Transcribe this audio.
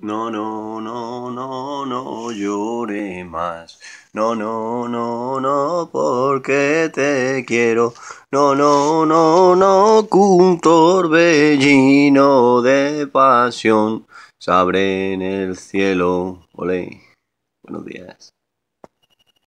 No, no, no, no, no llore más. No, no, no, no, porque te quiero. No, no, no, no, un torbellino de pasión. Sabré en el cielo. Ole, buenos días.